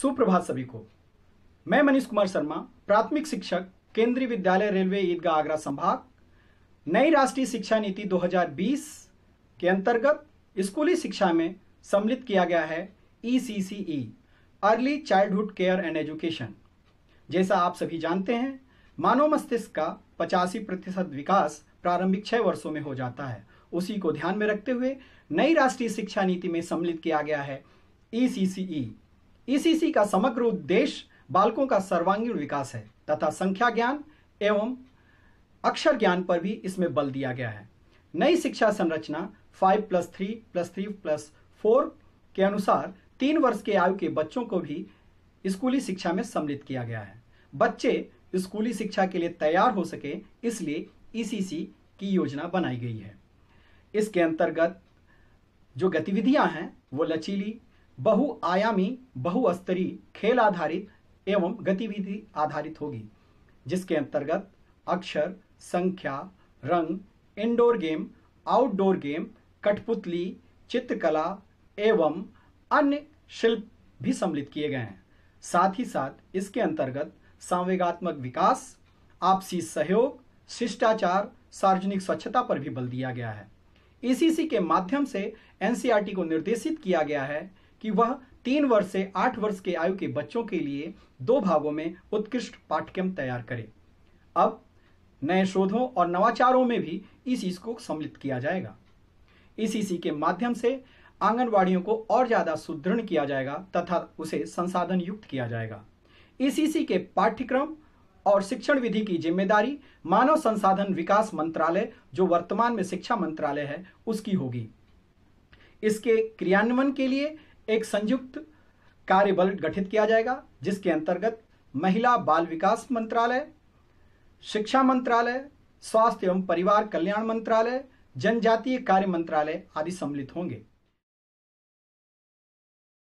सुप्रभात सभी को मैं मनीष कुमार शर्मा प्राथमिक शिक्षक केंद्रीय विद्यालय रेलवे ईदगाह आगरा संभाग नई राष्ट्रीय शिक्षा नीति 2020 के अंतर्गत स्कूली शिक्षा में सम्मिलित किया गया है E C C E early childhood care and education जैसा आप सभी जानते हैं मानव मस्तिष्क का पचासी प्रतिशत विकास प्रारंभिक छः वर्षों में हो जाता है उसी को ध्यान में रखते हुए नई राष्ट्रीय शिक्षा नीति में सम्मिलित किया गया है ई सी सी ई ईसीसी e का समग्र उद्देश्य बालकों का सर्वांगीण विकास है तथा संख्या ज्ञान एवं अक्षर ज्ञान पर भी इसमें बल दिया गया है नई शिक्षा संरचना five plus three plus three plus four के अनुसार तीन वर्ष के आयु के बच्चों को भी स्कूली शिक्षा में सम्मिलित किया गया है बच्चे स्कूली शिक्षा के लिए तैयार हो सके इसलिए ईसीसी e की योजना बनाई गई है इसके अंतर्गत जो गतिविधियां हैं वो लचीली बहुआयामी बहुस्तरीय खेल आधारित एवं गतिविधि आधारित होगी जिसके अंतर्गत अक्षर संख्या रंग इंडोर गेम आउटडोर गेम कठपुतली चित्रकला एवं अन्य शिल्प भी सम्मिलित किए गए हैं साथ ही साथ इसके अंतर्गत संवेगात्मक विकास आपसी सहयोग शिष्टाचार सार्वजनिक स्वच्छता पर भी बल दिया गया है ईसीसी e के माध्यम से एनसीआरटी e को निर्देशित किया गया है कि वह तीन वर्ष से आठ वर्ष के आयु के बच्चों के लिए दो भागों में उत्कृष्ट पाठ्यक्रम तैयार करे अब नए शोधों और नवाचारों में भी इस इसको सम्मिलित किया जाएगा इस इसी के माध्यम से आंगनवाड़ियों को और ज़्यादा सुदृढ़ किया जाएगा तथा उसे संसाधन युक्त किया जाएगा इसी के पाठ्यक्रम और शिक्षण विधि की जिम्मेदारी मानव संसाधन विकास मंत्रालय जो वर्तमान में शिक्षा मंत्रालय है उसकी होगी इसके क्रियान्वयन के लिए एक संयुक्त कार्य बल गठित किया जाएगा जिसके अंतर्गत महिला बाल विकास मंत्रालय शिक्षा मंत्रालय स्वास्थ्य एवं परिवार कल्याण मंत्रालय जनजातीय कार्य मंत्रालय आदि सम्मिलित होंगे